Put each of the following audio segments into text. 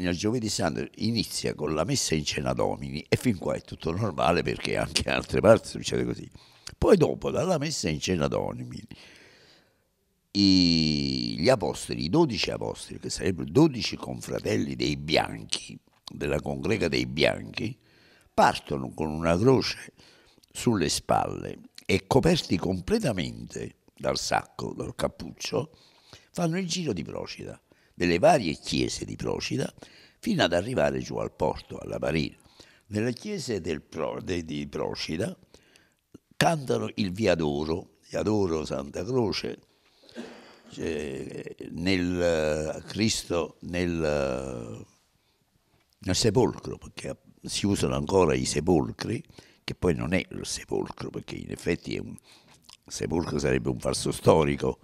nel giovedì santo inizia con la messa in cena domini e fin qua è tutto normale perché anche in altre parti succede così. Poi dopo, dalla messa in cena domini, i, gli apostoli, i dodici apostoli, che sarebbero dodici confratelli dei bianchi, della congrega dei bianchi, partono con una croce sulle spalle e coperti completamente dal sacco, dal cappuccio, fanno il giro di Procida delle varie chiese di Procida fino ad arrivare giù al porto, alla marina. Nelle chiese Pro, de, di Procida cantano il Viadoro, Viadoro Santa Croce, cioè nel eh, Cristo nel, eh, nel sepolcro, perché si usano ancora i sepolcri, che poi non è il sepolcro, perché in effetti un, il sepolcro sarebbe un falso storico,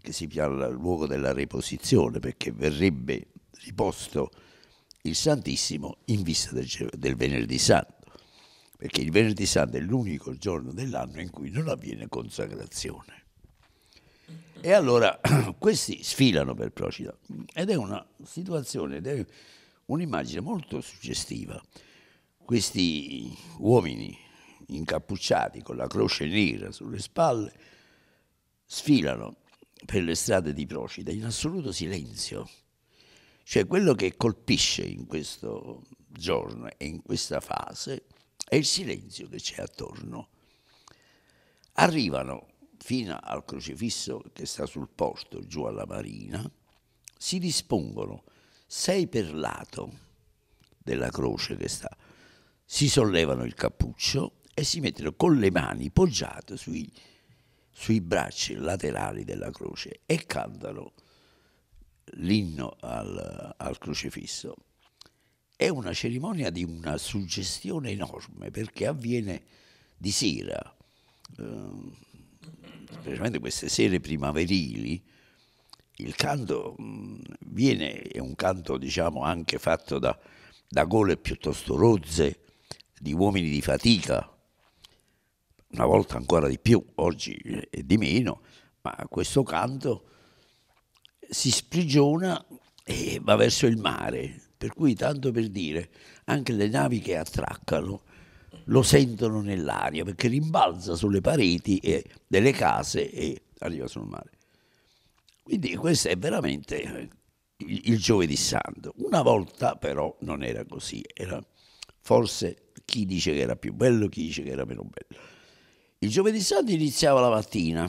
che si chiama luogo della reposizione, perché verrebbe riposto il Santissimo in vista del, del Venerdì Santo, perché il Venerdì Santo è l'unico giorno dell'anno in cui non avviene consacrazione. E allora questi sfilano per Procida ed è una situazione, ed è un'immagine molto suggestiva. Questi uomini incappucciati con la croce nera sulle spalle sfilano per le strade di Procida in assoluto silenzio. Cioè quello che colpisce in questo giorno e in questa fase è il silenzio che c'è attorno. Arrivano fino al crocifisso che sta sul porto, giù alla marina, si dispongono sei per lato della croce che sta, si sollevano il cappuccio e si mettono con le mani poggiate sui sui bracci laterali della croce e cantano l'inno al, al crocifisso. È una cerimonia di una suggestione enorme perché avviene di sera, eh, specialmente queste sere primaverili, il canto mh, viene, è un canto diciamo anche fatto da, da gole piuttosto rozze, di uomini di fatica, una volta ancora di più, oggi è di meno, ma questo canto si sprigiona e va verso il mare, per cui tanto per dire, anche le navi che attraccano lo sentono nell'aria perché rimbalza sulle pareti delle case e arriva sul mare. Quindi questo è veramente eh, il, il giovedì santo. Una volta però non era così, era forse chi dice che era più bello, chi dice che era meno bello. Il giovedì santo iniziava la mattina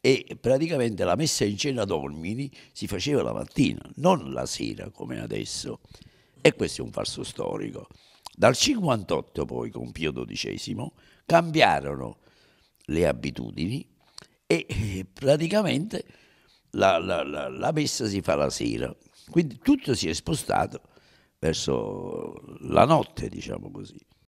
e praticamente la messa in cena ad si faceva la mattina, non la sera come adesso. E questo è un falso storico. Dal 58 poi, con Pio XII, cambiarono le abitudini e eh, praticamente la, la, la, la, messa si fa la sera. Quindi tutto si è spostato verso la notte, diciamo così.